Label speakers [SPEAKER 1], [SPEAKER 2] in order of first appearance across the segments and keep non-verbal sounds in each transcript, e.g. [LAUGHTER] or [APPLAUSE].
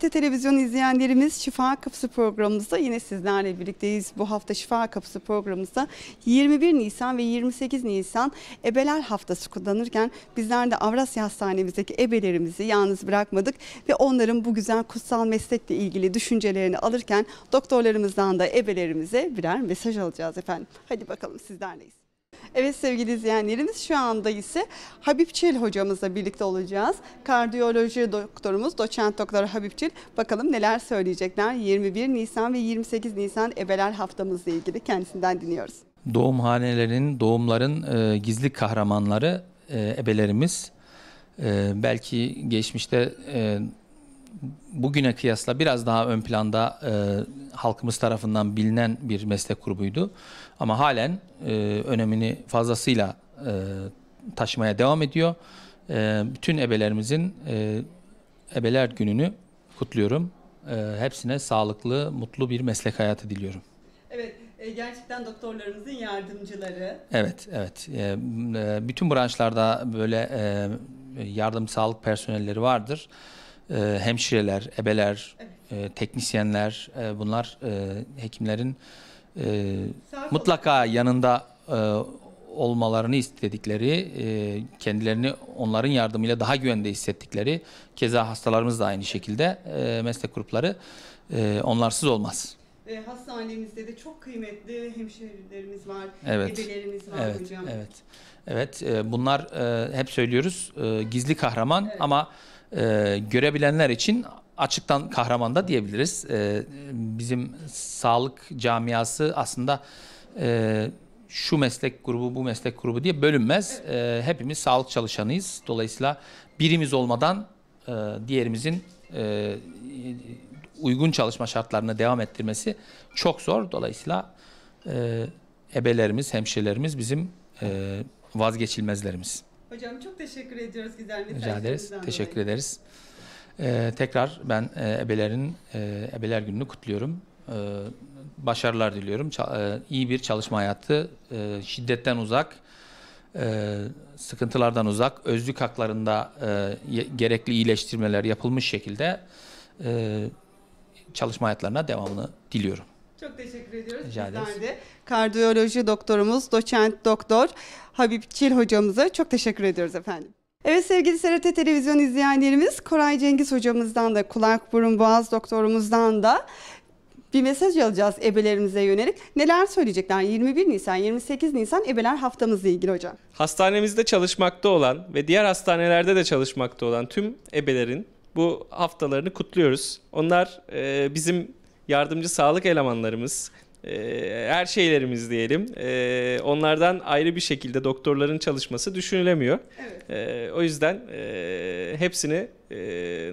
[SPEAKER 1] TRT Televizyon izleyenlerimiz Şifa Kapısı programımızda yine sizlerle birlikteyiz. Bu hafta Şifa Kapısı programımızda 21 Nisan ve 28 Nisan Ebeler Haftası kullanırken bizler de Avrasya Hastanemizdeki ebelerimizi yalnız bırakmadık ve onların bu güzel kutsal meslekle ilgili düşüncelerini alırken doktorlarımızdan da ebelerimize birer mesaj alacağız efendim. Hadi bakalım sizlerleyiz. Evet sevgili izleyenlerimiz şu anda ise Habib Çil hocamızla birlikte olacağız. Kardiyoloji doktorumuz doçent doktor Habib Çil bakalım neler söyleyecekler 21 Nisan ve 28 Nisan ebeler haftamızla ilgili kendisinden dinliyoruz.
[SPEAKER 2] Doğumhanelerin, doğumların e, gizli kahramanları e, ebelerimiz. E, belki geçmişte e, bugüne kıyasla biraz daha ön planda e, halkımız tarafından bilinen bir meslek grubuydu. Ama halen e, önemini fazlasıyla e, taşımaya devam ediyor. E, bütün ebelerimizin e, ebeler gününü kutluyorum. E, hepsine sağlıklı, mutlu bir meslek hayatı diliyorum.
[SPEAKER 1] Evet, e, gerçekten doktorlarımızın yardımcıları.
[SPEAKER 2] Evet, evet. E, e bütün branşlarda böyle e, yardım sağlık personelleri vardır e, hemşireler, ebeler, evet. e, teknisyenler e, bunlar e, hekimlerin e, mutlaka yanında e, olmalarını istedikleri, e, kendilerini onların yardımıyla daha güvende hissettikleri, keza hastalarımız da aynı şekilde e, meslek grupları e, onlarsız olmaz.
[SPEAKER 1] E, hastanemizde de çok kıymetli hemşehrilerimiz
[SPEAKER 3] var, evet. ebelerimiz var evet, hocam. Evet,
[SPEAKER 2] evet. E, bunlar e, hep söylüyoruz e, gizli kahraman evet. ama e, görebilenler için açıktan kahraman da diyebiliriz. E, bizim sağlık camiası aslında e, şu meslek grubu bu meslek grubu diye bölünmez. E, hepimiz sağlık çalışanıyız. Dolayısıyla birimiz olmadan e, diğerimizin e, uygun çalışma şartlarını devam ettirmesi çok zor. Dolayısıyla e, ebelerimiz, hemşirelerimiz bizim e, vazgeçilmezlerimiz.
[SPEAKER 1] Hocam çok teşekkür ediyoruz gizemli Rica ederiz. Teşekkür
[SPEAKER 2] dolayı. ederiz. Ee, tekrar ben e, ebelerin e, ebeler gününü kutluyorum. Ee, başarılar diliyorum. Ça e, iyi bir çalışma hayatı, e, şiddetten uzak, e, sıkıntılardan uzak, özlük haklarında e, gerekli iyileştirmeler yapılmış şekilde e, çalışma hayatlarına devamını diliyorum.
[SPEAKER 1] Çok teşekkür ediyoruz. Rica ederiz. de kardiyoloji doktorumuz, doçent doktor Habib Çil hocamıza çok teşekkür ediyoruz efendim. Evet sevgili SRT Televizyon izleyenlerimiz Koray Cengiz hocamızdan da kulak burun boğaz doktorumuzdan da bir mesaj alacağız ebelerimize yönelik. Neler söyleyecekler 21 Nisan 28 Nisan ebeler haftamızla ilgili hocam?
[SPEAKER 4] Hastanemizde çalışmakta olan ve diğer hastanelerde de çalışmakta olan tüm ebelerin bu haftalarını kutluyoruz. Onlar e, bizim yardımcı sağlık elemanlarımız, e, her şeylerimiz diyelim. E, onlardan ayrı bir şekilde doktorların çalışması düşünülemiyor. Evet. E, o yüzden hepsini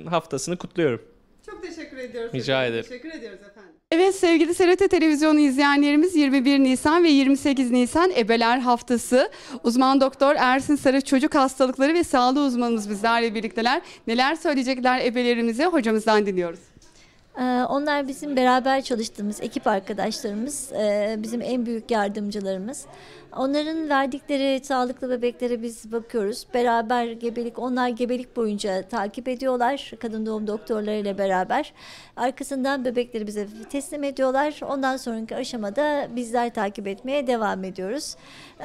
[SPEAKER 4] haftasını kutluyorum.
[SPEAKER 1] Çok teşekkür ediyoruz.
[SPEAKER 4] Rica efendim. ederim. Teşekkür ediyoruz
[SPEAKER 1] efendim. Evet sevgili SRT Televizyonu izleyenlerimiz 21 Nisan ve 28 Nisan Ebeler Haftası. Uzman doktor Ersin Sarı çocuk hastalıkları ve sağlığı uzmanımız bizlerle birlikteler. Neler söyleyecekler ebelerimize hocamızdan dinliyoruz.
[SPEAKER 5] Ee, onlar bizim beraber çalıştığımız ekip arkadaşlarımız, e, bizim en büyük yardımcılarımız. Onların verdikleri sağlıklı bebeklere biz bakıyoruz. Beraber gebelik, onlar gebelik boyunca takip ediyorlar kadın doğum doktorlarıyla beraber. Arkasından bebekleri bize teslim ediyorlar. Ondan sonraki aşamada bizler takip etmeye devam ediyoruz.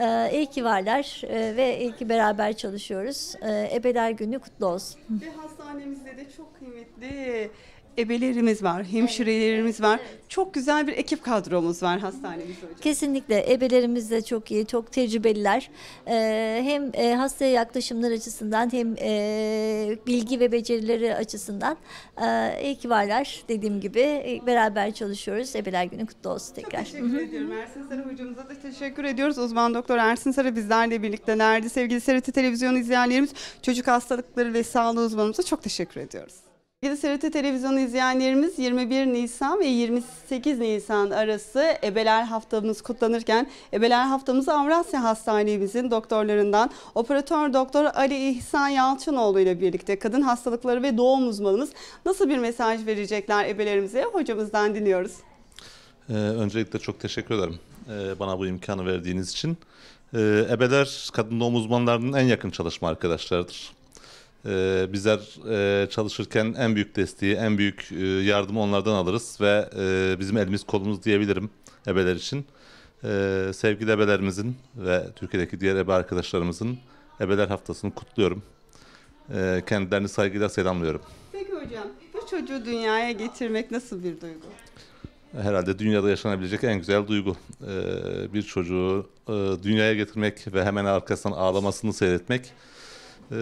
[SPEAKER 5] Ee, iyi ki varlar e, ve iyi ki beraber çalışıyoruz. Ee, Ebeler Günü kutlu olsun.
[SPEAKER 1] Ve hastanemizde de çok kıymetli
[SPEAKER 5] ebelerimiz
[SPEAKER 1] var, hemşirelerimiz var. Çok güzel bir ekip kadromuz var hastanemizde hocam.
[SPEAKER 5] Kesinlikle ebelerimiz de çok iyi, çok tecrübeliler. Ee, hem e, hastaya yaklaşımlar açısından hem e, bilgi ve becerileri açısından e, iyi ki varlar. Dediğim gibi e, beraber çalışıyoruz. Ebeler Günü kutlu olsun tekrar. Çok
[SPEAKER 1] teşekkür ediyorum. Ersin Sarı hocamıza da teşekkür ediyoruz. Uzman doktor Ersin Sarı bizlerle birlikte nerede? Sevgili TRT Televizyonu izleyenlerimiz çocuk hastalıkları ve sağlığı uzmanımıza çok teşekkür ediyoruz. Yedi SRT Televizyonu izleyenlerimiz 21 Nisan ve 28 Nisan arası Ebeler Haftamız kutlanırken Ebeler Haftamızı Avrasya Hastanemizin doktorlarından operatör doktor Ali İhsan Yalçınoğlu ile birlikte kadın hastalıkları ve doğum uzmanımız nasıl bir mesaj verecekler ebelerimize hocamızdan dinliyoruz.
[SPEAKER 4] Ee, öncelikle çok teşekkür ederim ee, bana bu imkanı verdiğiniz için. Ee, ebeler kadın doğum uzmanlarının en yakın çalışma arkadaşlarıdır e, bizler e, çalışırken en büyük desteği, en büyük e, yardımı onlardan alırız ve e, bizim elimiz kolumuz diyebilirim ebeler için. E, sevgili ebelerimizin ve Türkiye'deki diğer ebe arkadaşlarımızın ebeler haftasını kutluyorum. E, kendilerini saygıyla selamlıyorum.
[SPEAKER 1] Peki hocam, bir çocuğu dünyaya getirmek nasıl bir duygu?
[SPEAKER 4] herhalde dünyada yaşanabilecek en güzel duygu. Ee, bir çocuğu e, dünyaya getirmek ve hemen arkasından ağlamasını seyretmek e,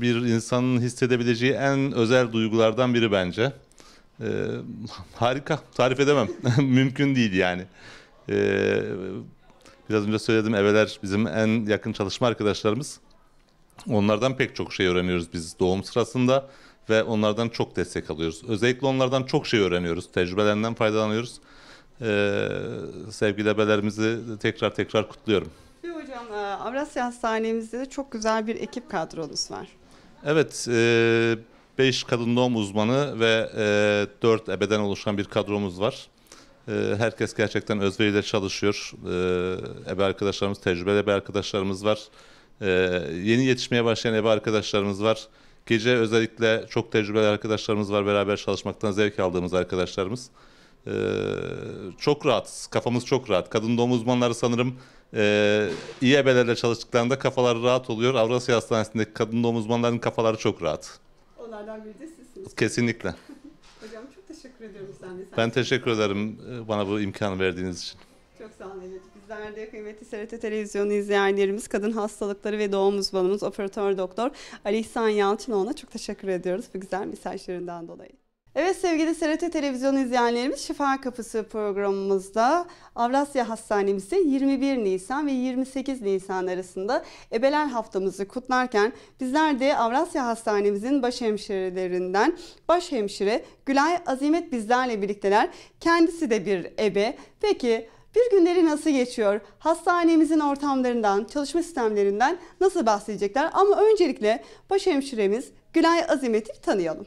[SPEAKER 4] bir insanın hissedebileceği en özel duygulardan biri bence. E, harika, tarif edemem. [LAUGHS] Mümkün değil yani. E, biraz önce söyledim, Eveler bizim en yakın çalışma arkadaşlarımız. Onlardan pek çok şey öğreniyoruz biz doğum sırasında ve onlardan çok destek alıyoruz. Özellikle onlardan çok şey öğreniyoruz, tecrübelerinden faydalanıyoruz. Ee, sevgili ebelerimizi tekrar tekrar kutluyorum.
[SPEAKER 1] Bir hocam e, Avrasya Hastanemizde de çok güzel bir ekip kadronuz var.
[SPEAKER 4] Evet, 5 e, kadın doğum uzmanı ve 4 e, ebeden oluşan bir kadromuz var. Herkes gerçekten özveriyle çalışıyor. Ebe arkadaşlarımız, tecrübeli ebe arkadaşlarımız var. Yeni yetişmeye başlayan ebe arkadaşlarımız var. Gece özellikle çok tecrübeli arkadaşlarımız var. Beraber çalışmaktan zevk aldığımız arkadaşlarımız. Çok rahat, kafamız çok rahat. Kadın doğum uzmanları sanırım e, ee, İEB'lerle çalıştıklarında kafaları rahat oluyor. Avrasya Hastanesi'ndeki kadın doğum uzmanlarının kafaları çok rahat.
[SPEAKER 1] Onlardan biri de sizsiniz. Kesinlikle. [LAUGHS] Hocam çok teşekkür ediyorum sen de. Sen ben teşekkür
[SPEAKER 4] ederim e, bana bu imkanı verdiğiniz için.
[SPEAKER 1] Çok sağ olun Enet. Bizler de kıymetli SRT Televizyonu izleyenlerimiz, kadın hastalıkları ve doğum uzmanımız operatör doktor Ali İhsan Yalçınoğlu'na çok teşekkür ediyoruz bu güzel mesajlarından dolayı. Evet sevgili SRT Televizyonu izleyenlerimiz Şifa Kapısı programımızda Avrasya Hastanemizde 21 Nisan ve 28 Nisan arasında ebeler haftamızı kutlarken bizler de Avrasya Hastanemizin başhemşirelerinden başhemşire Gülay Azimet bizlerle birlikteler. Kendisi de bir ebe. Peki bir günleri nasıl geçiyor? Hastanemizin ortamlarından, çalışma sistemlerinden nasıl bahsedecekler? Ama öncelikle başhemşiremiz Gülay Azimet'i tanıyalım.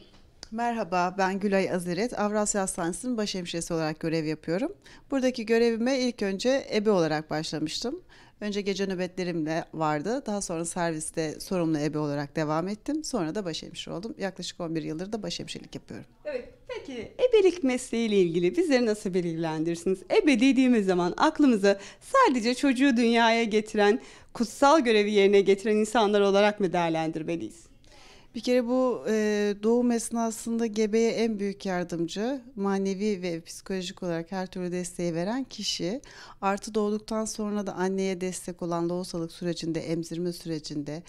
[SPEAKER 1] Merhaba, ben Gülay Azeret.
[SPEAKER 6] Avrasya Hastanesi'nin başhemşiresi olarak görev yapıyorum. Buradaki görevime ilk önce ebe olarak başlamıştım. Önce gece nöbetlerimle vardı. Daha sonra serviste sorumlu ebe olarak devam ettim. Sonra da başhemşire oldum. Yaklaşık 11 yıldır da başhemşirelik yapıyorum.
[SPEAKER 1] Evet. Peki ebelik mesleğiyle ilgili bizleri nasıl bilgilendirirsiniz? Ebe dediğimiz zaman aklımızı sadece çocuğu dünyaya getiren, kutsal görevi yerine getiren insanlar olarak mı değerlendirmeliyiz?
[SPEAKER 6] Bir kere bu e, doğum esnasında gebeye en büyük yardımcı manevi ve psikolojik olarak her türlü desteği veren kişi. Artı doğduktan sonra da anneye destek olan lohusalık sürecinde, emzirme sürecinde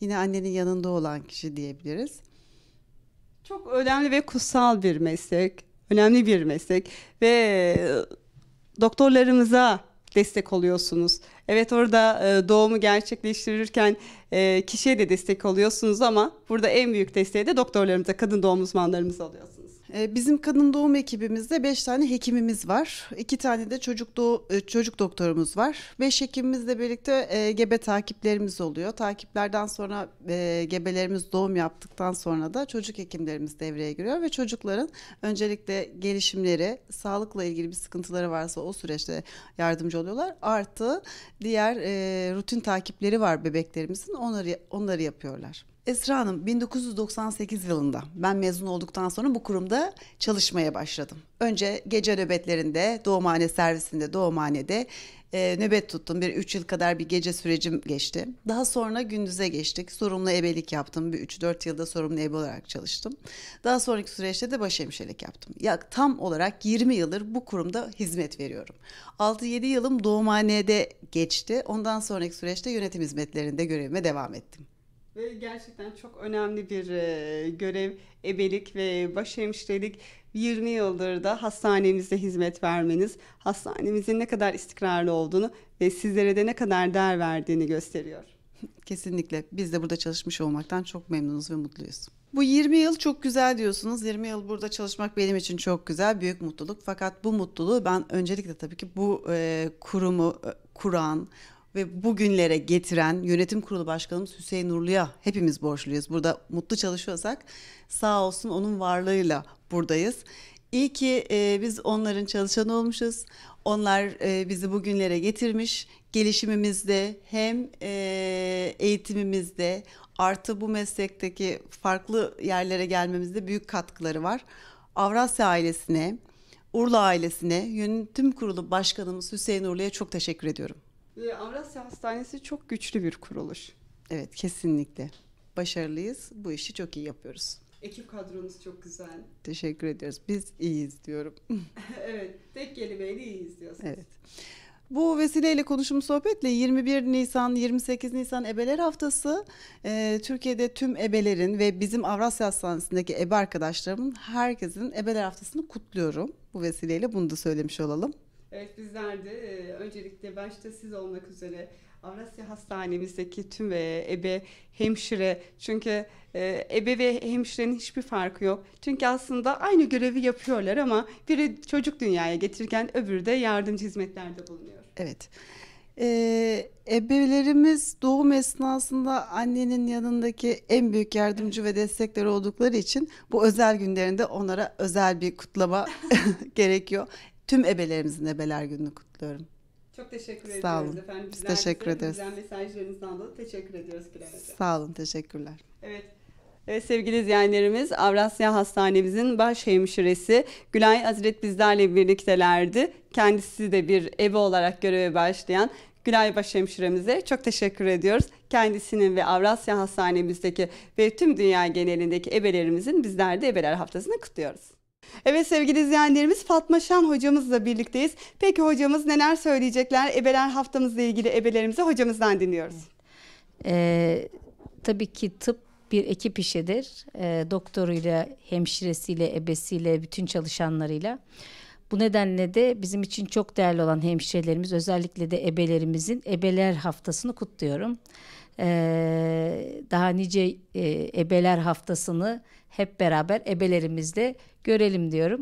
[SPEAKER 6] yine annenin yanında olan kişi diyebiliriz.
[SPEAKER 1] Çok önemli ve kutsal bir meslek. Önemli bir meslek ve e, doktorlarımıza destek oluyorsunuz. Evet orada e, doğumu gerçekleştirirken e, kişiye de destek oluyorsunuz ama burada en büyük desteği de doktorlarımıza, kadın doğum uzmanlarımıza alıyorsunuz.
[SPEAKER 6] Ee, bizim kadın doğum ekibimizde 5 tane hekimimiz var. 2 tane de çocuk doğu, e, çocuk doktorumuz var. 5 hekimimizle birlikte e, gebe takiplerimiz oluyor. Takiplerden sonra e, gebelerimiz doğum yaptıktan sonra da çocuk hekimlerimiz devreye giriyor ve çocukların öncelikle gelişimleri, sağlıkla ilgili bir sıkıntıları varsa o süreçte yardımcı oluyorlar. Artı diğer e, rutin takipleri var bebeklerimizin. Onları onları yapıyorlar. Esra Hanım 1998 yılında ben mezun olduktan sonra bu kurumda çalışmaya başladım. Önce gece nöbetlerinde doğumhane servisinde doğumhanede e, nöbet tuttum. Bir 3 yıl kadar bir gece sürecim geçti. Daha sonra gündüze geçtik. Sorumlu ebelik yaptım. Bir 3-4 yılda sorumlu ebe olarak çalıştım. Daha sonraki süreçte de başhemşirelik yaptım. Ya, tam olarak 20 yıldır bu kurumda hizmet veriyorum. 6-7 yılım doğumhanede geçti. Ondan sonraki süreçte yönetim hizmetlerinde görevime devam ettim.
[SPEAKER 1] Ve gerçekten çok önemli bir e, görev ebelik ve başhemşirelik. 20 yıldır da hastanemizde hizmet vermeniz, hastanemizin ne kadar istikrarlı olduğunu ve sizlere de ne kadar değer verdiğini gösteriyor. [LAUGHS] Kesinlikle. Biz de burada çalışmış olmaktan
[SPEAKER 6] çok memnunuz ve mutluyuz. Bu 20 yıl çok güzel diyorsunuz. 20 yıl burada çalışmak benim için çok güzel, büyük mutluluk. Fakat bu mutluluğu ben öncelikle tabii ki bu e, kurumu e, kuran, ve bugünlere getiren yönetim kurulu başkanımız Hüseyin Nurlu'ya hepimiz borçluyuz. Burada mutlu çalışıyorsak sağ olsun onun varlığıyla buradayız. İyi ki e, biz onların çalışanı olmuşuz. Onlar e, bizi bugünlere getirmiş. Gelişimimizde hem e, eğitimimizde artı bu meslekteki farklı yerlere gelmemizde büyük katkıları var. Avrasya ailesine, Urla ailesine, yönetim kurulu başkanımız Hüseyin Urla'ya çok teşekkür ediyorum.
[SPEAKER 1] Ee, Avrasya Hastanesi çok
[SPEAKER 6] güçlü bir kuruluş. Evet kesinlikle. Başarılıyız. Bu işi çok iyi yapıyoruz.
[SPEAKER 1] Ekip kadronuz çok güzel.
[SPEAKER 6] Teşekkür ediyoruz. Biz iyiyiz diyorum. [LAUGHS]
[SPEAKER 1] evet. Tek kelimeyle iyiyiz diyorsunuz.
[SPEAKER 6] Evet. Bu vesileyle konuşum sohbetle 21 Nisan 28 Nisan Ebeler Haftası e, Türkiye'de tüm ebelerin ve bizim Avrasya Hastanesi'ndeki ebe arkadaşlarımın herkesin Ebeler Haftası'nı kutluyorum. Bu vesileyle bunu da söylemiş olalım.
[SPEAKER 1] Evet bizler de e, öncelikle başta siz olmak üzere Avrasya Hastanemizdeki tüm e, ebe, hemşire çünkü e, ebe ve hemşirenin hiçbir farkı yok. Çünkü aslında aynı görevi yapıyorlar ama biri çocuk dünyaya getirirken öbürü de yardımcı hizmetlerde bulunuyor. Evet.
[SPEAKER 6] Ee, ebevelerimiz doğum esnasında annenin yanındaki en büyük yardımcı ve destekleri oldukları için bu özel günlerinde onlara özel bir kutlama [LAUGHS] gerekiyor tüm ebelerimizin ebeler gününü kutluyorum.
[SPEAKER 1] Çok teşekkür Sağ ediyoruz olun. efendim. Biz Bizler teşekkür ederiz. Bizden mesajlarınızdan dolayı teşekkür ediyoruz Gülen Sağ
[SPEAKER 6] olun, teşekkürler.
[SPEAKER 7] Evet.
[SPEAKER 1] Evet sevgili izleyenlerimiz Avrasya Hastanemizin baş hemşiresi Gülay Azret bizlerle birliktelerdi. Kendisi de bir ebe olarak göreve başlayan Gülay Başhemşiremize çok teşekkür ediyoruz. Kendisinin ve Avrasya Hastanemizdeki ve tüm dünya genelindeki ebelerimizin bizler de ebeler haftasını kutluyoruz. Evet sevgili izleyenlerimiz Fatma Şan hocamızla birlikteyiz. Peki hocamız neler söyleyecekler? Ebeler haftamızla
[SPEAKER 5] ilgili ebelerimizi hocamızdan dinliyoruz.
[SPEAKER 8] Ee, tabii ki tıp
[SPEAKER 5] bir ekip işidir. E, doktoruyla, hemşiresiyle, ebesiyle, bütün çalışanlarıyla. Bu nedenle de bizim için çok değerli olan hemşirelerimiz, özellikle de ebelerimizin ebeler haftasını kutluyorum. Ee, daha nice e, ebeler haftasını hep beraber ebelerimizde görelim diyorum.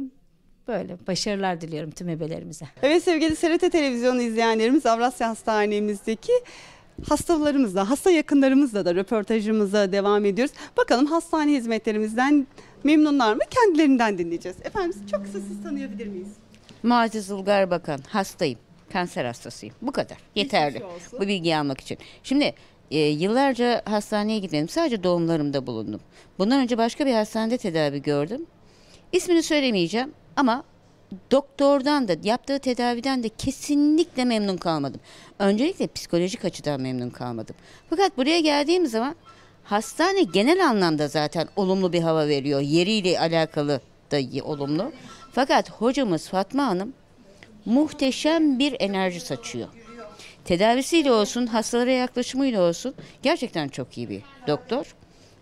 [SPEAKER 5] Böyle başarılar diliyorum tüm ebelerimize.
[SPEAKER 1] Evet sevgili SRT Televizyonu izleyenlerimiz Avrasya Hastanemizdeki hastalarımızla, hasta yakınlarımızla da röportajımıza devam ediyoruz. Bakalım hastane hizmetlerimizden memnunlar mı? Kendilerinden dinleyeceğiz. Efendim çok kısa siz tanıyabilir miyiz?
[SPEAKER 5] Muazzez Ulgar Bakan, hastayım. Kanser hastasıyım. Bu kadar. Yeterli. Bu bilgiyi almak için. Şimdi e, yıllarca hastaneye gidelim. Sadece doğumlarımda bulundum. Bundan önce başka bir hastanede tedavi gördüm. İsmini söylemeyeceğim ama doktordan da yaptığı tedaviden de kesinlikle memnun kalmadım. Öncelikle psikolojik açıdan memnun kalmadım. Fakat buraya geldiğim zaman hastane genel anlamda zaten olumlu bir hava veriyor. Yeriyle alakalı da olumlu. Fakat hocamız Fatma Hanım muhteşem bir enerji saçıyor. Tedavisiyle olsun, hastalara yaklaşımıyla olsun gerçekten çok iyi bir doktor.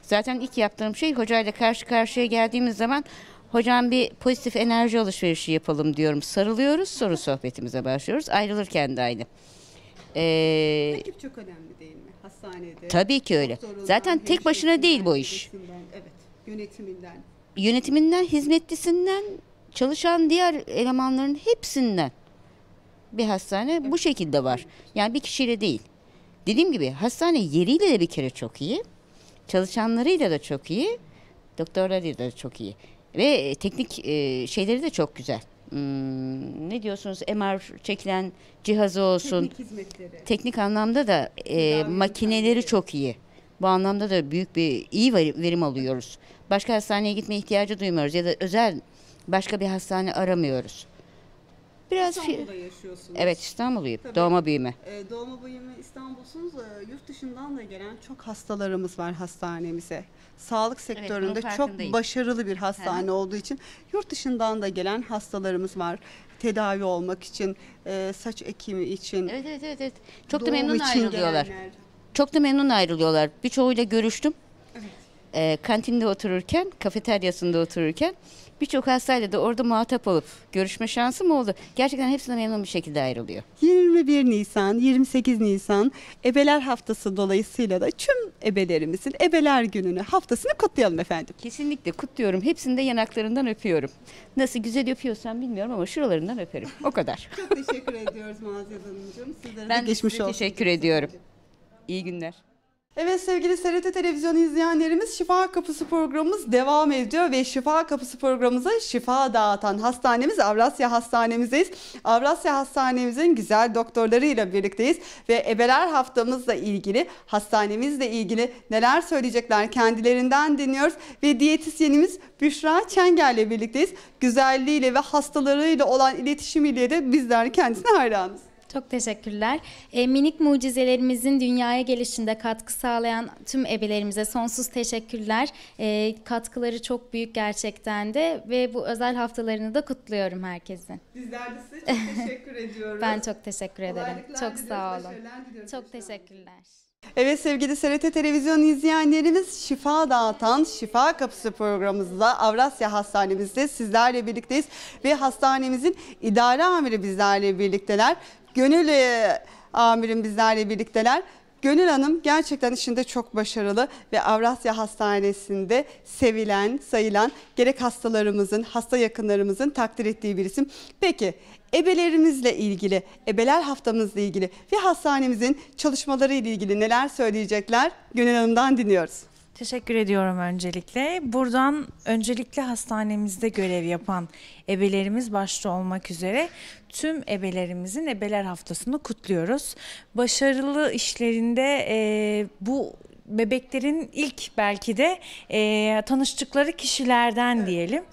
[SPEAKER 5] Zaten ilk yaptığım şey hocayla karşı karşıya geldiğimiz zaman hocam bir pozitif enerji alışverişi yapalım diyorum. Sarılıyoruz, soru sohbetimize başlıyoruz. Ayrılırken de aynı. Ee, Ekip
[SPEAKER 1] çok önemli değil mi? Hastanede. Tabii ki öyle. Zaten tek başına değil bu iş. Evet, yönetiminden.
[SPEAKER 5] Yönetiminden, hizmetlisinden, çalışan diğer elemanların hepsinden bir hastane bu şekilde var. Yani bir kişiyle değil. Dediğim gibi hastane yeriyle de bir kere çok iyi. Çalışanlarıyla da çok iyi. Doktorlarıyla da çok iyi. Ve e, teknik e, şeyleri de çok güzel. Hmm, ne diyorsunuz MR çekilen cihazı olsun. Teknik hizmetleri. Teknik anlamda da e, makineleri çok iyi. Bu anlamda da büyük bir iyi verim alıyoruz. Başka hastaneye gitme ihtiyacı duymuyoruz ya da özel başka bir hastane aramıyoruz. Biraz İstanbul'da yaşıyorsunuz. Evet İstanbulluyum. Doğma büyüme.
[SPEAKER 1] E, doğma büyüme İstanbul'sunuz. E, yurt dışından da gelen çok hastalarımız var hastanemize. Sağlık sektöründe bunun çok başarılı bir hastane olduğu için yurt dışından da gelen hastalarımız var. Tedavi olmak için, e, saç ekimi için,
[SPEAKER 5] Evet evet evet. evet.
[SPEAKER 1] Çok
[SPEAKER 7] da memnun ayrılıyorlar. gelenler.
[SPEAKER 5] Çok da memnun ayrılıyorlar. Birçoğuyla görüştüm. Evet. Ee, kantinde otururken, kafeteryasında otururken birçok hastayla da orada muhatap olup görüşme şansı mı oldu. Gerçekten hepsine memnun bir şekilde ayrılıyor.
[SPEAKER 1] 21 Nisan, 28 Nisan Ebeler Haftası dolayısıyla da tüm ebelerimizin Ebeler Günü'nü,
[SPEAKER 5] haftasını kutlayalım efendim. Kesinlikle kutluyorum. Hepsini de yanaklarından öpüyorum. Nasıl güzel öpüyorsan bilmiyorum ama şuralarından öperim. O kadar. [LAUGHS]
[SPEAKER 1] Çok teşekkür ediyoruz Muazzez Hanımcığım. Sizlere ben de geçmiş olsun.
[SPEAKER 5] teşekkür ediyorum. İyi günler.
[SPEAKER 1] Evet sevgili SRT Televizyonu izleyenlerimiz Şifa Kapısı programımız devam ediyor ve Şifa Kapısı programımıza şifa dağıtan hastanemiz Avrasya Hastanemizdeyiz. Avrasya Hastanemizin güzel doktorlarıyla birlikteyiz ve ebeler haftamızla ilgili hastanemizle ilgili neler söyleyecekler kendilerinden dinliyoruz ve diyetisyenimiz Büşra Çengel'le birlikteyiz. Güzelliğiyle ve
[SPEAKER 8] hastalarıyla olan iletişimiyle de bizler kendisine hayranız. Çok teşekkürler. E, minik mucizelerimizin dünyaya gelişinde katkı sağlayan tüm ebelerimize sonsuz teşekkürler. E, katkıları çok büyük gerçekten de ve bu özel haftalarını da kutluyorum herkesin.
[SPEAKER 1] Bizler de size çok teşekkür ediyoruz. [LAUGHS] Ben
[SPEAKER 8] çok teşekkür ederim. çok sağ olun. Çok teşekkürler.
[SPEAKER 1] Evet sevgili SRT Televizyon izleyenlerimiz Şifa Dağıtan Şifa Kapısı programımızda Avrasya Hastanemizde sizlerle birlikteyiz ve hastanemizin idare amiri bizlerle birlikteler. Gönül e, amirim bizlerle birlikteler. Gönül Hanım gerçekten işinde çok başarılı ve Avrasya Hastanesi'nde sevilen, sayılan gerek hastalarımızın, hasta yakınlarımızın takdir ettiği bir isim. Peki ebelerimizle ilgili, ebeler haftamızla ilgili ve
[SPEAKER 9] hastanemizin çalışmaları ile ilgili neler söyleyecekler? Gönül Hanım'dan dinliyoruz. Teşekkür ediyorum öncelikle. Buradan öncelikle hastanemizde görev yapan ebelerimiz başta olmak üzere tüm ebelerimizin Ebeler Haftası'nı kutluyoruz. Başarılı işlerinde e, bu bebeklerin ilk belki de e, tanıştıkları kişilerden diyelim.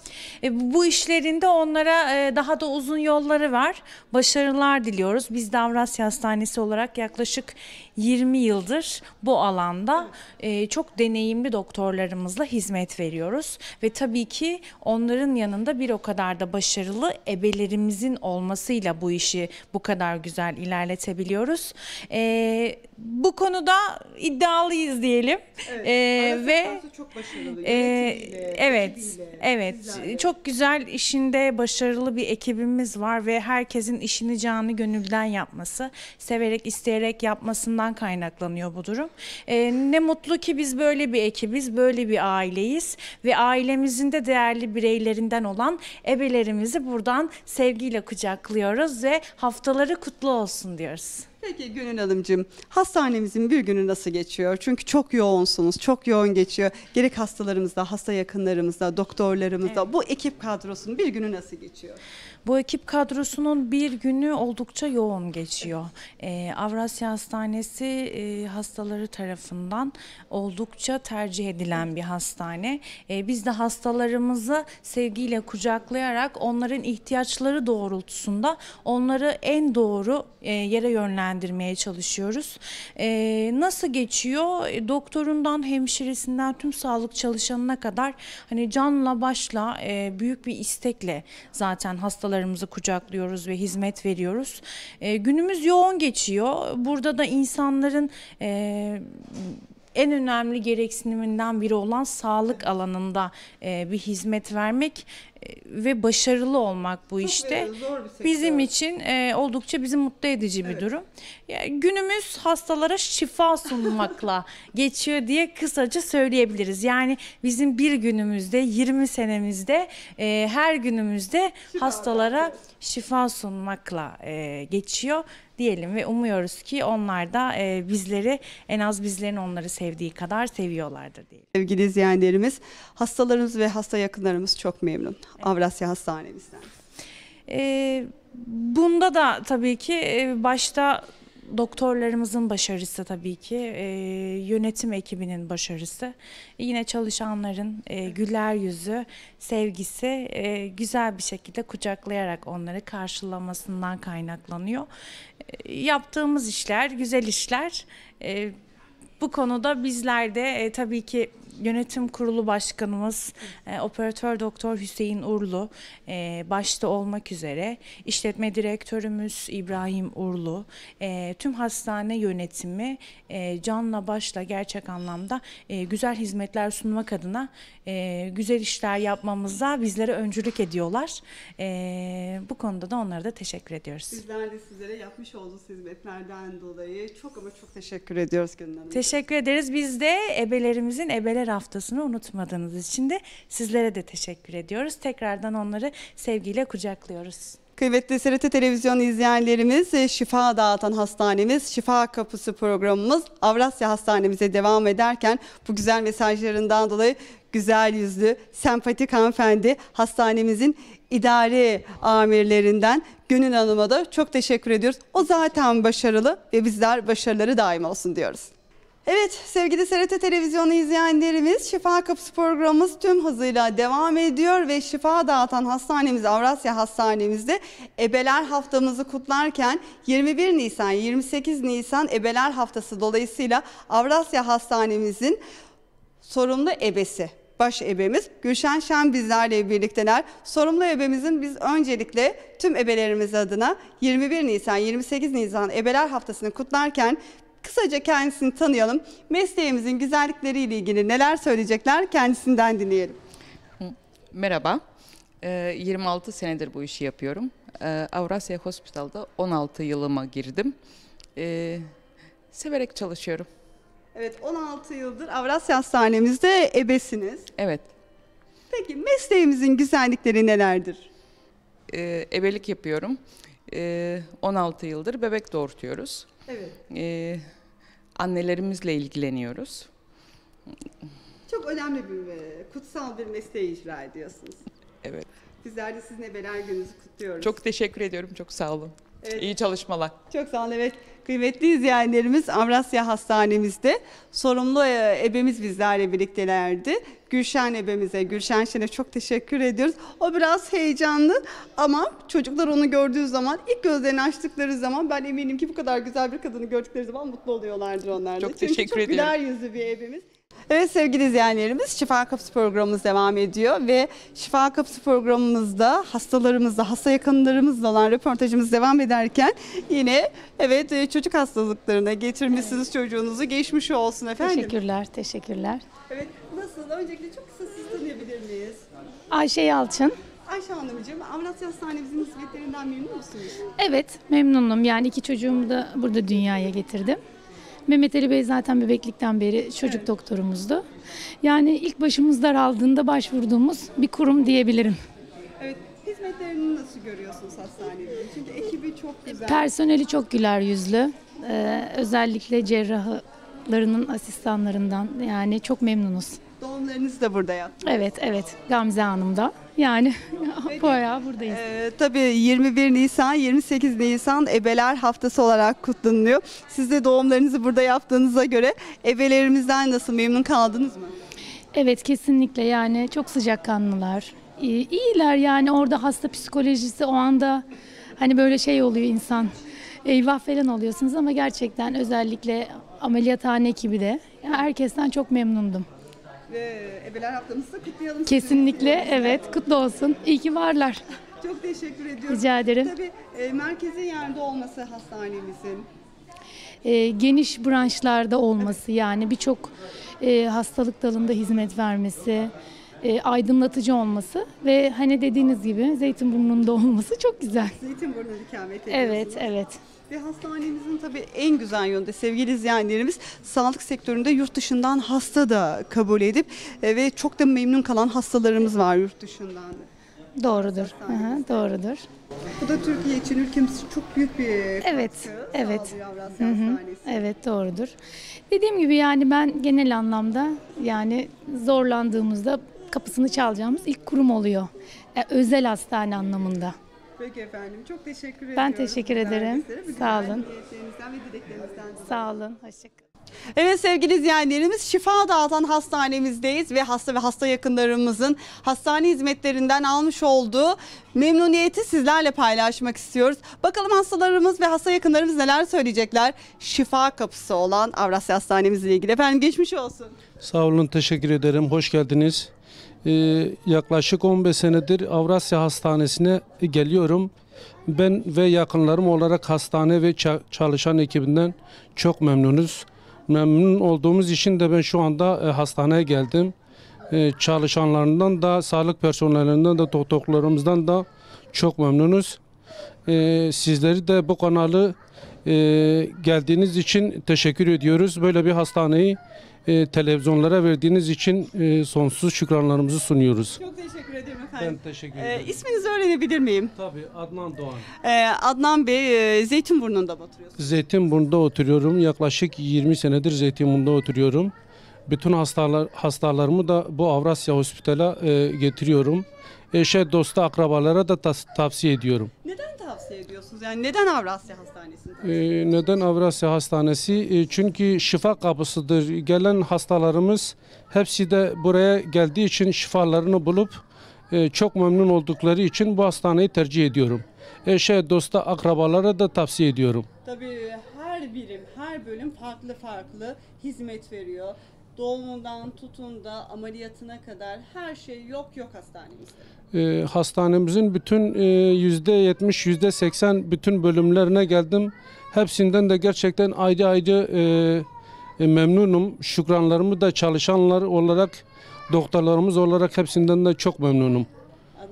[SPEAKER 9] E, bu işlerinde onlara e, daha da uzun yolları var. Başarılar diliyoruz. Biz Davrasya Hastanesi olarak yaklaşık 20 yıldır bu alanda e, çok deneyimli doktorlarımızla hizmet veriyoruz ve tabii ki onların yanında bir o kadar da başarılı ebelerimizin olmasıyla bu işi bu kadar güzel ilerletebiliyoruz. E, bu konuda iddialıyız diyelim. Evet, e, ve çok başarılı. E, evet, ekibiyle, evet. Sizlerle. Çok güzel işinde başarılı bir ekibimiz var ve herkesin işini canı gönülden yapması, severek isteyerek yapmasından olmasından kaynaklanıyor bu durum. E, ne mutlu ki biz böyle bir ekibiz, böyle bir aileyiz ve ailemizin de değerli bireylerinden olan ebelerimizi buradan sevgiyle kucaklıyoruz ve haftaları kutlu olsun diyoruz.
[SPEAKER 1] Peki Gönül Hanımcığım, hastanemizin bir günü nasıl geçiyor? Çünkü çok yoğunsunuz, çok yoğun geçiyor. Gerek hastalarımızda, hasta yakınlarımızda, doktorlarımızda evet. bu ekip kadrosunun bir günü nasıl geçiyor?
[SPEAKER 9] Bu ekip kadrosunun bir günü oldukça yoğun geçiyor. Ee, Avrasya Hastanesi e, hastaları tarafından oldukça tercih edilen bir hastane. Ee, biz de hastalarımızı sevgiyle kucaklayarak onların ihtiyaçları doğrultusunda onları en doğru e, yere yönlendirmeye çalışıyoruz. E, nasıl geçiyor? E, doktorundan, hemşiresinden tüm sağlık çalışanına kadar hani canla başla e, büyük bir istekle zaten hastalar hastalarımızı kucaklıyoruz ve hizmet veriyoruz. E, günümüz yoğun geçiyor. Burada da insanların e, en önemli gereksiniminden biri olan sağlık alanında e, bir hizmet vermek ve başarılı olmak bu Çok işte zor bir bizim için e, oldukça bizi mutlu edici evet. bir durum. Yani günümüz hastalara şifa sunmakla [LAUGHS] geçiyor diye kısaca söyleyebiliriz. Yani bizim bir günümüzde, 20 senemizde, e, her günümüzde şifa hastalara var. şifa sunmakla e, geçiyor diyelim ve umuyoruz ki onlar da e, bizleri en az bizlerin onları sevdiği kadar seviyorlardır diyelim.
[SPEAKER 1] Sevgili izleyenlerimiz, hastalarımız ve hasta yakınlarımız çok memnun. Avrasya Hastanemizden.
[SPEAKER 9] E, ee, bunda da tabii ki e, başta doktorlarımızın başarısı tabii ki, e, yönetim ekibinin başarısı, yine çalışanların e, güler yüzü, sevgisi e, güzel bir şekilde kucaklayarak onları karşılamasından kaynaklanıyor. E, yaptığımız işler, güzel işler. E, bu konuda bizler de e, tabii ki yönetim kurulu başkanımız e, operatör doktor Hüseyin Urlu e, başta olmak üzere işletme direktörümüz İbrahim Urlu e, tüm hastane yönetimi e, canla başla gerçek anlamda e, güzel hizmetler sunmak adına e, güzel işler yapmamıza bizlere öncülük ediyorlar. E, bu konuda da onlara da teşekkür ediyoruz.
[SPEAKER 1] Bizler de sizlere yapmış olduğunuz hizmetlerden dolayı çok ama çok teşekkür ediyoruz Gönül
[SPEAKER 9] Teşekkür ederiz. Biz de ebelerimizin ebeler Anneler Haftası'nı unutmadığınız için de sizlere de teşekkür ediyoruz. Tekrardan onları sevgiyle kucaklıyoruz.
[SPEAKER 1] Kıymetli SRT Televizyon izleyenlerimiz, e, şifa dağıtan hastanemiz, şifa kapısı programımız Avrasya Hastanemize devam ederken bu güzel mesajlarından dolayı güzel yüzlü, sempatik hanımefendi hastanemizin idari amirlerinden Gönül Hanım'a da çok teşekkür ediyoruz. O zaten başarılı ve bizler başarıları daim olsun diyoruz. Evet sevgili SRT Televizyonu izleyenlerimiz Şifa Kapısı programımız tüm hızıyla devam ediyor ve şifa dağıtan hastanemiz Avrasya Hastanemizde ebeler haftamızı kutlarken 21 Nisan 28 Nisan ebeler haftası dolayısıyla Avrasya Hastanemizin sorumlu ebesi baş ebemiz Gülşen Şen bizlerle birlikteler. Sorumlu ebemizin biz öncelikle tüm ebelerimiz adına 21 Nisan 28 Nisan ebeler haftasını kutlarken Kısaca kendisini tanıyalım. Mesleğimizin güzellikleriyle ilgili neler söyleyecekler kendisinden dinleyelim. Merhaba. 26 ee, senedir bu işi yapıyorum. Ee, Avrasya Hospital'da 16 yılıma girdim. Ee, severek çalışıyorum. Evet 16 yıldır Avrasya Hastanemizde ebesiniz. Evet. Peki mesleğimizin güzellikleri nelerdir? Ee, ebelik yapıyorum. 16 ee, yıldır bebek doğurtuyoruz. Evet. Ee, annelerimizle ilgileniyoruz. Çok önemli bir, e, kutsal bir mesleği icra ediyorsunuz. Evet. Bizler de sizin ebeler gününüzü kutluyoruz. Çok teşekkür ediyorum, çok sağ olun. Evet. İyi çalışmalar. Çok sağ olun, evet. Kıymetli izleyenlerimiz Avrasya Hastanemizde sorumlu e, ebemiz bizlerle birliktelerdi. Gülşen ebemize, Gülşen Şen'e çok teşekkür ediyoruz. O biraz heyecanlı ama çocuklar onu gördüğü zaman, ilk gözlerini açtıkları zaman ben eminim ki bu kadar güzel bir kadını gördükleri zaman mutlu oluyorlardır onlar da. Çok Çünkü teşekkür çok ediyorum. güler yüzlü bir ebemiz. Evet sevgili izleyenlerimiz Şifa Kapısı programımız devam ediyor ve Şifa Kapısı programımızda hastalarımızla, hasta yakınlarımızla olan röportajımız devam ederken yine evet e, çocuk hastalıklarına getirmişsiniz evet. çocuğunuzu geçmiş olsun efendim. Teşekkürler, teşekkürler. Evet Nasılsınız? Öncelikle çok kısa sizi tanıyabilir miyiz?
[SPEAKER 10] Ayşe Yalçın.
[SPEAKER 1] Ayşe Hanımcığım, Avrasya Hastanemizin hizmetlerinden memnun musunuz?
[SPEAKER 10] Evet, memnunum. Yani iki çocuğumu da burada dünyaya getirdim. Mehmet Ali Bey zaten bebeklikten beri çocuk evet. doktorumuzdu. Yani ilk başımız daraldığında başvurduğumuz bir kurum diyebilirim.
[SPEAKER 1] Evet, hizmetlerini nasıl görüyorsunuz hastanede? Çünkü ekibi çok güzel. Personeli çok
[SPEAKER 10] güler yüzlü. Ee, özellikle cerrahlarının asistanlarından yani çok memnunuz.
[SPEAKER 1] Doğumlarınız da burada yaptınız.
[SPEAKER 10] Evet, evet. Gamze Hanım da. Yani [LAUGHS] bayağı buradayız. Ee,
[SPEAKER 1] tabii 21 Nisan, 28 Nisan Ebeler Haftası olarak kutlanıyor. Siz
[SPEAKER 10] de doğumlarınızı burada yaptığınıza göre ebelerimizden nasıl memnun kaldınız mı? Evet kesinlikle yani çok sıcakkanlılar. İyi- İyiler yani orada hasta psikolojisi o anda hani böyle şey oluyor insan. Eyvah falan oluyorsunuz ama gerçekten özellikle ameliyathane ekibi de herkesten çok memnundum
[SPEAKER 1] ve ebeler haftamızı kutlayalım. Kesinlikle evet kutlu
[SPEAKER 10] olsun. İyi ki varlar. Çok
[SPEAKER 1] teşekkür ediyorum. Rica ederim. Tabii e, merkezi yerde olması hastanemizin.
[SPEAKER 10] E, geniş branşlarda olması yani birçok e, hastalık dalında hizmet vermesi, e, aydınlatıcı olması ve hani dediğiniz gibi Zeytinburnu'nda olması çok güzel.
[SPEAKER 1] Zeytinburnu ikamet ediyorsunuz. Evet, evet. Ve hastanemizin tabii en güzel yönde sevgili izleyenlerimiz sağlık sektöründe yurt dışından hasta da kabul edip e, ve çok da memnun kalan hastalarımız var yurt dışından. Doğrudur. Aha, doğrudur.
[SPEAKER 10] Bu da Türkiye için ülkemiz için çok büyük bir Evet, evet. Hı hı. Evet, doğrudur. Dediğim gibi yani ben genel anlamda yani zorlandığımızda kapısını çalacağımız ilk kurum oluyor. Yani e, özel hastane anlamında.
[SPEAKER 1] Peki efendim. Çok teşekkür ediyorum. Ben teşekkür ederim. Sağ olun. Ve dileklerinizden. Sağ olun. Hoşçakalın. Evet sevgili izleyenlerimiz Şifa Dağıtan Hastanemizdeyiz ve hasta ve hasta yakınlarımızın hastane hizmetlerinden almış olduğu memnuniyeti sizlerle paylaşmak istiyoruz. Bakalım hastalarımız ve hasta yakınlarımız neler söyleyecekler şifa kapısı olan Avrasya Hastanemizle ilgili. Efendim geçmiş olsun.
[SPEAKER 7] Sağ olun teşekkür ederim. Hoş geldiniz. Ee, yaklaşık 15 senedir Avrasya Hastanesi'ne geliyorum. Ben ve yakınlarım olarak hastane ve çalışan ekibinden çok memnunuz. Memnun olduğumuz için de ben şu anda e, hastaneye geldim. E, çalışanlarından da, sağlık personelinden de, doktorlarımızdan da çok memnunuz. E, sizleri de bu kanalı geldiğiniz için teşekkür ediyoruz. Böyle bir hastaneyi e, televizyonlara verdiğiniz için e, sonsuz şükranlarımızı sunuyoruz. Çok teşekkür ederim efendim. Ben teşekkür e, ederim. Ee, isminizi öğrenebilir miyim? Tabii Adnan
[SPEAKER 1] Doğan. Ee, Adnan Bey e, Zeytinburnu'nda mı
[SPEAKER 7] oturuyorsunuz? Zeytinburnu'nda oturuyorum. Yaklaşık 20 senedir Zeytinburnu'nda oturuyorum. Bütün hastalar, hastalarımı da bu Avrasya Hospital'a e, getiriyorum. Eşe, dosta, akrabalara da tas- tavsiye ediyorum.
[SPEAKER 1] Neden tavsiye ediyorsunuz? Yani neden Avrasya Hastanesi'ni
[SPEAKER 7] tavsiye e, neden Avrasya Hastanesi? Ee, çünkü şifa kapısıdır. Gelen hastalarımız hepsi de buraya geldiği için şifalarını bulup e, çok memnun oldukları için bu hastaneyi tercih ediyorum. Eşe, dosta, akrabalara da tavsiye ediyorum.
[SPEAKER 1] Tabii her birim, her bölüm farklı farklı hizmet veriyor doğumundan tutun da ameliyatına kadar her şey yok yok hastanemizde.
[SPEAKER 7] Ee, hastanemizin bütün e, yüzde yetmiş, yüzde seksen bütün bölümlerine geldim. Hepsinden de gerçekten ayrı ayrı e, e memnunum. Şükranlarımı da çalışanlar olarak, doktorlarımız olarak hepsinden de çok memnunum.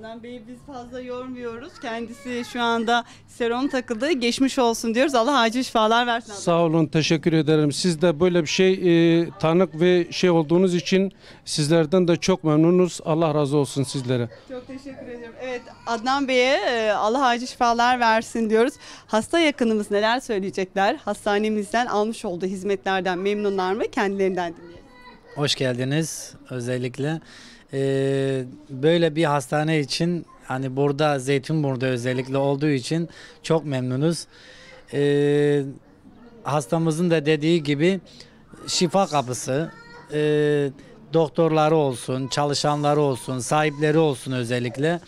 [SPEAKER 1] Adnan Bey'i biz fazla yormuyoruz. Kendisi şu anda serum takıldı. Geçmiş olsun diyoruz. Allah acil şifalar versin. Adnan.
[SPEAKER 7] Sağ olun, teşekkür ederim. Siz de böyle bir şey e, tanık ve şey olduğunuz için sizlerden de çok memnunuz. Allah razı olsun sizlere. Çok teşekkür
[SPEAKER 1] ederim. Evet, Adnan Bey'e e, Allah acil şifalar versin diyoruz. Hasta yakınımız neler söyleyecekler? Hastanemizden almış olduğu hizmetlerden memnunlar mı? Kendilerinden dinleyelim
[SPEAKER 3] hoş geldiniz özellikle. Ee, böyle bir hastane için hani burada Zeytinburnu'da özellikle olduğu için çok memnunuz. Ee, hastamızın da dediği gibi şifa kapısı, e, doktorları olsun, çalışanları olsun, sahipleri olsun özellikle.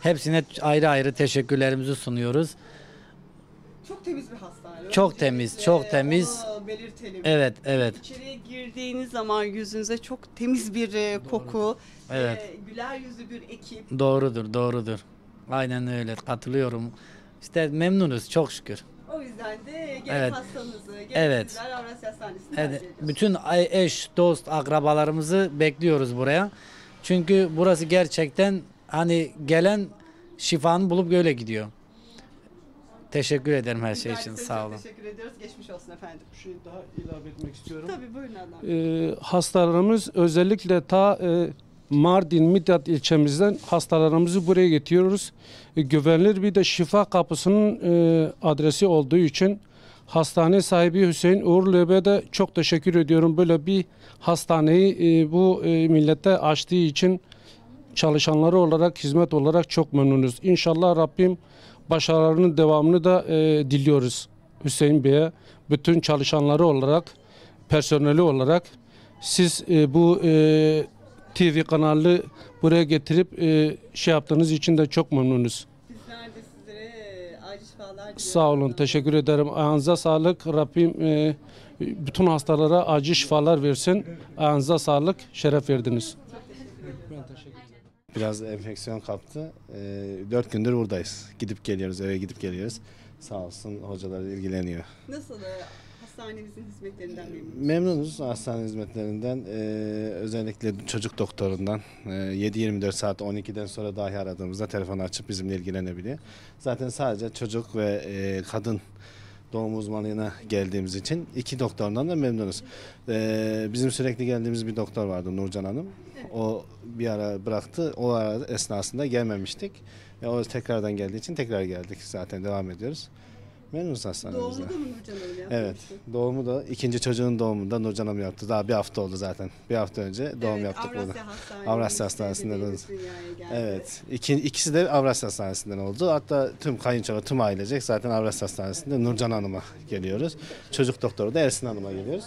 [SPEAKER 3] Hepsine ayrı ayrı teşekkürlerimizi sunuyoruz. Çok temiz bir hastane. Çok temiz, çok temiz. Ee, belirtelim. Evet, evet.
[SPEAKER 1] İçeriye girdiğiniz zaman yüzünüze çok temiz bir e, koku, e, Evet. e, güler yüzlü bir
[SPEAKER 3] ekip. Doğrudur, doğrudur. Aynen öyle. Katılıyorum. İşte memnunuz çok şükür. O yüzden de gerek Evet. hastanızı, gerek Evet. sizler Avrasya Hastanesi'ni Evet, ediyorsunuz. bütün ay- eş, dost, akrabalarımızı bekliyoruz buraya. Çünkü burası gerçekten hani gelen şifanı bulup böyle gidiyor. Teşekkür ederim her şey için. etseniz Sağ olun.
[SPEAKER 1] Teşekkür ediyoruz. Geçmiş olsun efendim.
[SPEAKER 7] Bir şey daha ilave etmek istiyorum. Tabii buyurun
[SPEAKER 3] Adnan. Ee,
[SPEAKER 7] hastalarımız özellikle ta e, Mardin, Midyat ilçemizden hastalarımızı buraya getiriyoruz. E, güvenilir bir de şifa kapısının e, adresi olduğu için hastane sahibi Hüseyin Uğur Löbe'ye de çok teşekkür ediyorum. Böyle bir hastaneyi e, bu e, millete açtığı için çalışanları olarak, hizmet olarak çok memnunuz. İnşallah Rabbim başarılarının devamını da e, diliyoruz Hüseyin Bey'e. Bütün çalışanları olarak, personeli olarak siz e, bu e, TV kanalı buraya getirip e, şey yaptığınız için de çok memnunuz. Bizler sizlere e, acil şifalar Sağ olun, teşekkür ederim. Ayağınıza sağlık. Rabbim e, bütün hastalara acil şifalar versin. Ayağınıza sağlık, şeref verdiniz. Çok
[SPEAKER 11] teşekkür ederim. Ben teşekkür Biraz enfeksiyon kaptı. Ee, dört gündür buradayız. Gidip geliyoruz, eve gidip geliyoruz. Sağ olsun hocalar ilgileniyor.
[SPEAKER 1] Nasıl e, hastanemizin
[SPEAKER 11] hizmetlerinden memnun Memnunuz hastane hizmetlerinden. Ee, özellikle çocuk doktorundan. Ee, 7-24 saat 12'den sonra dahi aradığımızda telefonu açıp bizimle ilgilenebiliyor. Zaten sadece çocuk ve e, kadın doğum uzmanlığına geldiğimiz için iki doktordan da memnunuz. Ee, bizim sürekli geldiğimiz bir doktor vardı Nurcan Hanım. O bir ara bıraktı. O ara esnasında gelmemiştik. E, o tekrardan geldiği için tekrar geldik. Zaten devam ediyoruz. Memnunuz hastanemizde. Doğumu da Nurcan Hanım yapmıştı? Evet. Doğumu da ikinci çocuğun doğumunda Nurcan Hanım yaptı. Daha bir hafta oldu zaten. Bir hafta önce doğum evet, yaptık Avrasya burada. Hastanesi, Avrasya Hastanesi'nde Evet. İki, ikisi de Avrasya Hastanesi'nden oldu. Hatta tüm kayınçoğlu, tüm ailecek zaten Avrasya Hastanesi'nde Nurcan Hanım'a geliyoruz. Çocuk doktoru da Ersin Hanım'a geliyoruz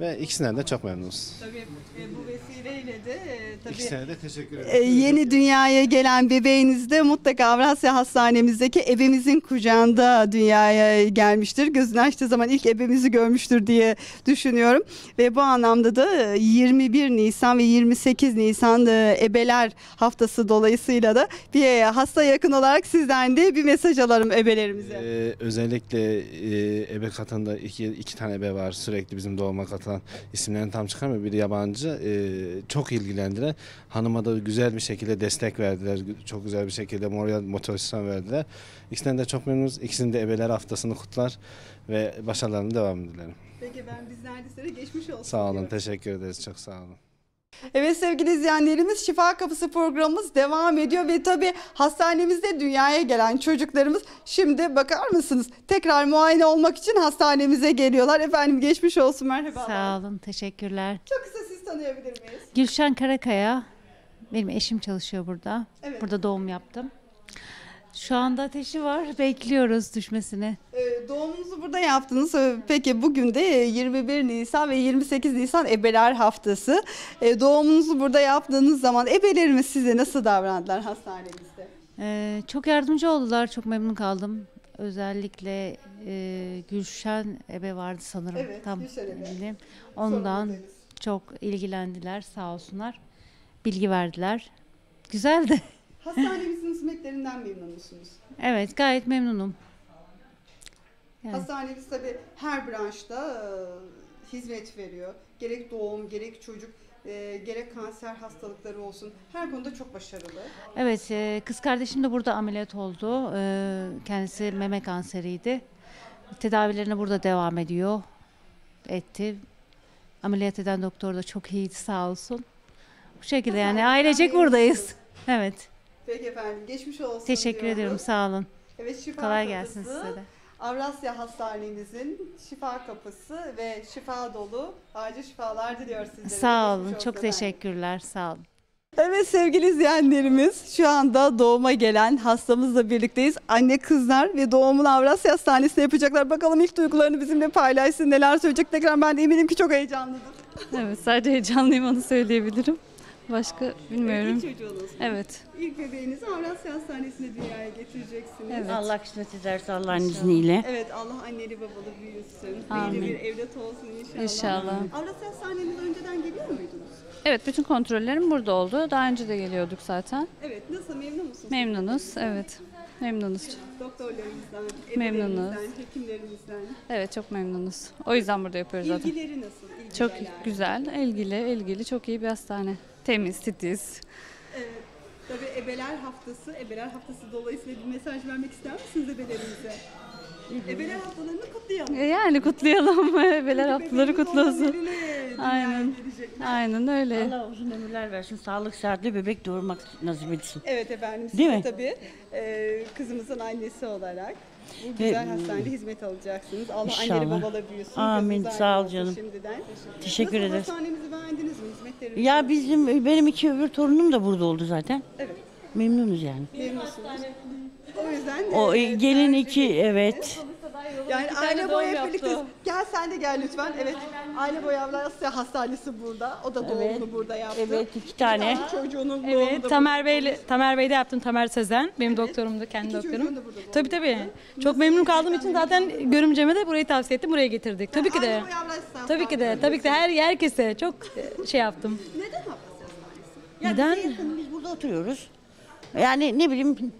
[SPEAKER 11] ve ikisinden de çok memnunuz.
[SPEAKER 2] Tabii e, bu vesileyle
[SPEAKER 11] de e, tabii İkisine de teşekkür ederim. e, yeni
[SPEAKER 1] dünyaya gelen bebeğiniz de mutlaka Avrasya Hastanemizdeki ebemizin kucağında dünyaya gelmiştir. Gözünü açtığı zaman ilk ebemizi görmüştür diye düşünüyorum. Ve bu anlamda da 21 e, Nisan ve 28 Nisan e, Ebeler Haftası dolayısıyla da bir e, hasta yakın olarak sizden de bir mesaj alırım ebelerimize.
[SPEAKER 11] Ee, özellikle e, ebe katında iki, iki tane ebe var sürekli bizim doğuma katında atılan isimlerini tam çıkarmıyor. Bir yabancı e, çok ilgilendiler. Hanıma da güzel bir şekilde destek verdiler. Çok güzel bir şekilde moral motivasyon verdiler. İkisinden de çok memnunuz. İkisinin de ebeler haftasını kutlar ve başarılarını devam dilerim.
[SPEAKER 1] Peki ben bizler de geçmiş olsun. Sağ
[SPEAKER 11] olun. Diyorum. Teşekkür ederiz. Çok sağ olun.
[SPEAKER 1] Evet sevgili izleyenlerimiz Şifa Kapısı programımız devam ediyor ve tabi hastanemizde dünyaya gelen çocuklarımız şimdi bakar mısınız tekrar muayene olmak için hastanemize geliyorlar.
[SPEAKER 8] Efendim geçmiş olsun merhaba. Sağ olun teşekkürler.
[SPEAKER 1] Çok kısa siz tanıyabilir miyiz?
[SPEAKER 8] Gülşen Karakaya benim eşim çalışıyor burada. Evet. Burada doğum yaptım. Şu anda ateşi var bekliyoruz düşmesini. Ee, Doğumunuzu burada yaptınız. Ee, peki bugün
[SPEAKER 1] de 21 e, Nisan ve 28 Nisan Ebeler Haftası. Ee, doğumunuzu burada yaptığınız zaman ebelerimiz size nasıl davrandılar hastanenizde?
[SPEAKER 8] Ee, çok yardımcı oldular. Çok memnun kaldım. Özellikle e, Gülşen ebe vardı sanırım. Evet, Tam Gülşen Ondan çok ilgilendiler sağ olsunlar. Bilgi verdiler. Güzeldi.
[SPEAKER 1] Hastanemizin hizmetlerinden memnun musunuz?
[SPEAKER 8] Evet gayet memnunum.
[SPEAKER 1] Yani. Hastanemiz tabi her branşta e, hizmet veriyor. Gerek doğum, gerek çocuk, e, gerek kanser hastalıkları olsun. Her konuda çok başarılı.
[SPEAKER 8] Evet, e, kız kardeşim de burada ameliyat oldu. E, kendisi meme kanseriydi. Tedavilerine burada devam ediyor. Etti. Ameliyat eden doktor da çok iyiydi sağ olsun. Bu şekilde yani ailecek buradayız. Evet.
[SPEAKER 1] Peki efendim, geçmiş olsun. Teşekkür diyorum. ediyorum, sağ olun. Evet, şifa Kolay gelsin size de. Avrasya Hastanemizin şifa kapısı ve şifa dolu acil şifalar diliyor sizlere.
[SPEAKER 8] Sağ olun. Çok, çok teşekkürler. Sağ
[SPEAKER 1] olun. Evet sevgili izleyenlerimiz şu anda doğuma gelen hastamızla birlikteyiz. Anne kızlar ve doğumunu Avrasya Hastanesi'ne yapacaklar. Bakalım ilk duygularını bizimle paylaşsın neler söyleyecek? söyleyecekler. Ben de eminim ki çok heyecanlıdır. Evet sadece heyecanlıyım onu söyleyebilirim.
[SPEAKER 3] Başka bilmiyorum. İlk çocuğunuz. Evet.
[SPEAKER 1] İlk bebeğinizi Avrasya Hastanesi'ne dünyaya getireceksiniz. Evet. Allah kısmet
[SPEAKER 9] ederse Allah'ın
[SPEAKER 1] izniyle. Evet Allah anneli babalı büyüsün. Amin. bir evlat olsun inşallah. İnşallah. Avrasya Hastanemize önceden geliyor muydunuz?
[SPEAKER 9] Evet bütün kontrollerim burada oldu. Daha önce de geliyorduk zaten.
[SPEAKER 1] Evet nasıl memnun musunuz? Memnunuz evet. Memnunuz. Doktorlarımızdan, memnunuz. hekimlerimizden. Evet çok memnunuz. O yüzden burada yapıyoruz zaten. İlgileri nasıl? İlgileri Çok güzel, ilgili, ilgili çok iyi bir hastane temiz, titiz. Evet. Tabii Ebeler Haftası, Ebeler Haftası dolayısıyla bir mesaj vermek ister misiniz ebelerimize? Ebeler haftalarını kutlayalım. E, yani kutlayalım. [LAUGHS] Ebeler haftaları kutlu olsun. Aynen. Aynen öyle. Allah uzun
[SPEAKER 9] ömürler versin. Sağlık sıhhatli bebek doğurmak nasip etsin.
[SPEAKER 1] Evet efendim. Değil mi? Tabii e, kızımızın annesi olarak. Bu güzel hastanede hizmet alacaksınız. Allah inşallah. anneli babalı büyüsün. Amin. Gözünüz Sağ ol canım. Şimdiden. Teşekkür Nasıl ederiz. hastanemizi beğendiniz mi? Hizmetlerimizi? Ya bizim benim
[SPEAKER 9] iki öbür torunum da burada oldu zaten. Evet. Memnunuz yani.
[SPEAKER 1] Memnunuz. O yüzden de O e,
[SPEAKER 9] gelin iki evet.
[SPEAKER 1] Yani İki aile boya hep birlikte. Gel sen de gel lütfen. Evet. Aile boya Avrasya Hastanesi burada. O da doğumunu Evet. burada yaptı. Evet, iki tane. çocuğunun
[SPEAKER 10] doğumunu Evet, Tamer Bey Tamer Bey de yaptım. Tamer Sezen. Benim doktorumdu, kendi İki doktorum. da burada bu Tabii tabii. Çok memnun kaldığım için zaten görümceme de burayı tavsiye ettim. Buraya getirdik. Tabii ki de. Aile boya Avrasya Tabii ki de. Hastanesi. Tabii ki de her herkese çok e, şey yaptım. Neden Avrasya Hastanesi? Neden? Biz burada oturuyoruz. Yani ne bileyim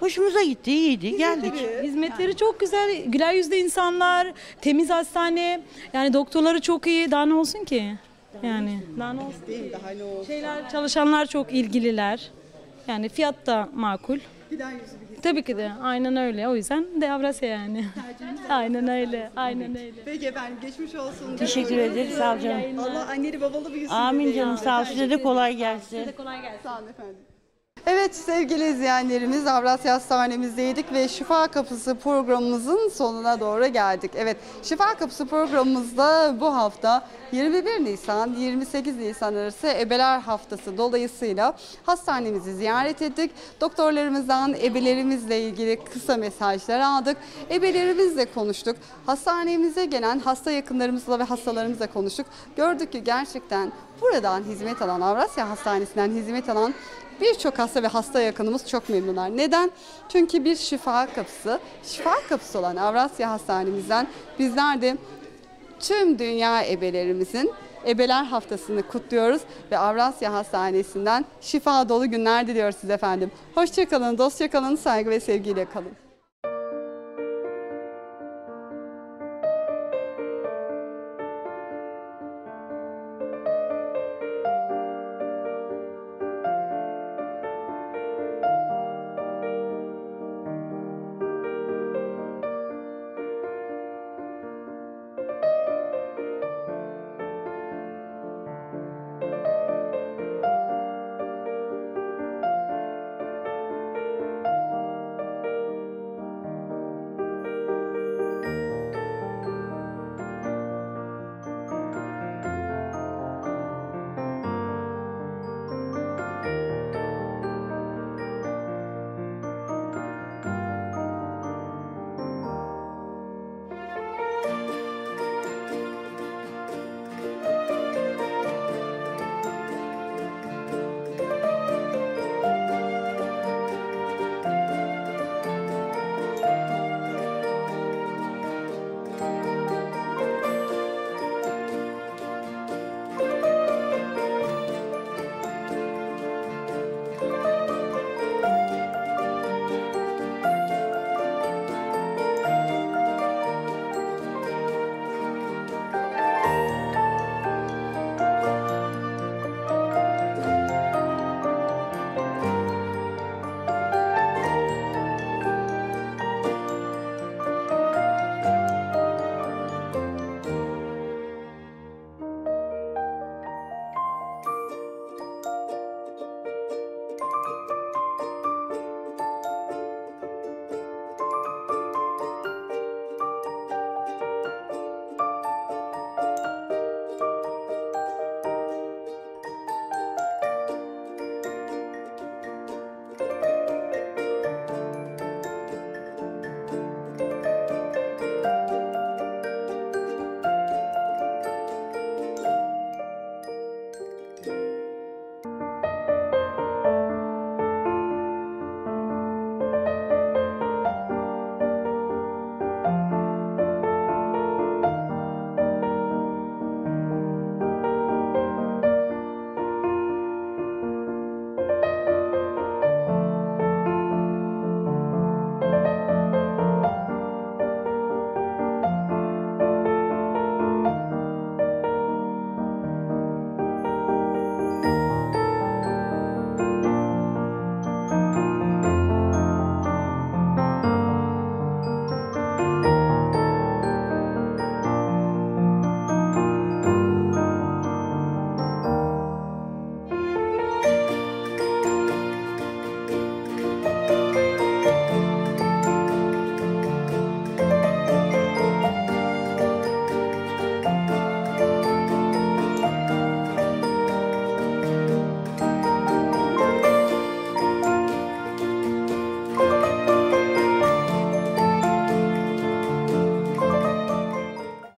[SPEAKER 10] Hoşumuza gitti, iyiydi, geldik. Hizmetleri çok güzel. Güler yüzlü insanlar, temiz hastane. Yani doktorları çok iyi. Daha ne olsun ki? Yani
[SPEAKER 1] daha ne olsun? Değil daha ne
[SPEAKER 9] olsun. Şeyler çalışanlar
[SPEAKER 10] çok ilgililer. Yani fiyat da makul. Güler yüzlü Tabii ki de aynen öyle. O yüzden de Avrasya yani. [LAUGHS] aynen öyle. Aynen öyle.
[SPEAKER 1] Peki efendim geçmiş olsun. Teşekkür ederim. Sağ ol canım. Allah anneli babalı bir yüzünü Amin canım sağ ol. Size de kolay gelsin. Size de kolay gelsin. Sağ olun efendim. Evet sevgili izleyenlerimiz Avrasya Hastanemiz'deydik ve Şifa Kapısı programımızın sonuna doğru geldik. Evet Şifa Kapısı programımızda bu hafta 21 Nisan 28 Nisan arası Ebeler Haftası dolayısıyla hastanemizi ziyaret ettik. Doktorlarımızdan ebelerimizle ilgili kısa mesajlar aldık. Ebelerimizle konuştuk. Hastanemize gelen hasta yakınlarımızla ve hastalarımızla konuştuk. Gördük ki gerçekten buradan hizmet alan Avrasya Hastanesi'nden hizmet alan Birçok hasta ve hasta yakınımız çok memnunlar. Neden? Çünkü bir şifa kapısı, şifa kapısı olan Avrasya Hastanemizden bizler de tüm dünya ebelerimizin Ebeler Haftası'nı kutluyoruz ve Avrasya Hastanesi'nden şifa dolu günler diliyoruz siz efendim. Hoşçakalın, dostça kalın, saygı ve sevgiyle kalın.